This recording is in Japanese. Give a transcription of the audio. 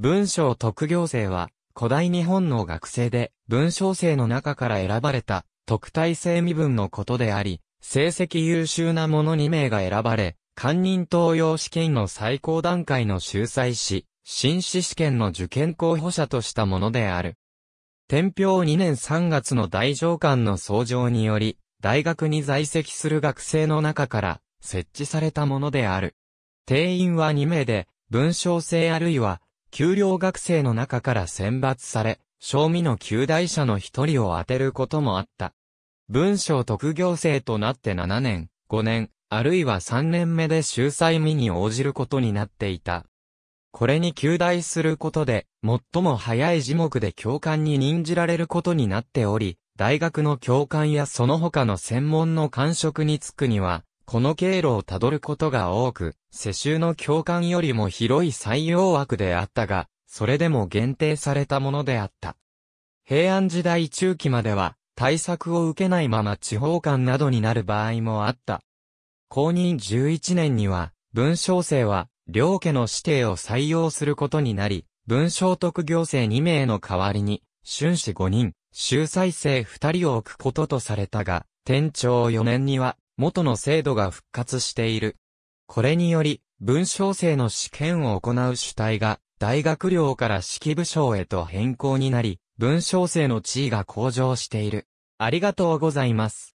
文章特行生は、古代日本の学生で、文章生の中から選ばれた、特待生身分のことであり、成績優秀な者2名が選ばれ、官人登用試験の最高段階の秀才し、新試試験の受験候補者としたものである。天平2年3月の大上官の創上により、大学に在籍する学生の中から設置されたものである。定員は2名で、文章生あるいは給料学生の中から選抜され、賞味の旧大者の一人を当てることもあった。文章特業生となって7年、5年、あるいは3年目で秀才見に応じることになっていた。これに旧大することで、最も早い字幕で教官に任じられることになっており、大学の教官やその他の専門の官職に就くには、この経路をたどることが多く、世襲の共感よりも広い採用枠であったが、それでも限定されたものであった。平安時代中期までは、対策を受けないまま地方官などになる場合もあった。公認11年には、文章生は、両家の指定を採用することになり、文章特行政2名の代わりに、春子5人、秀才生2人を置くこととされたが、天長4年には、元の制度が復活している。これにより、文章生の試験を行う主体が、大学寮から式部省へと変更になり、文章生の地位が向上している。ありがとうございます。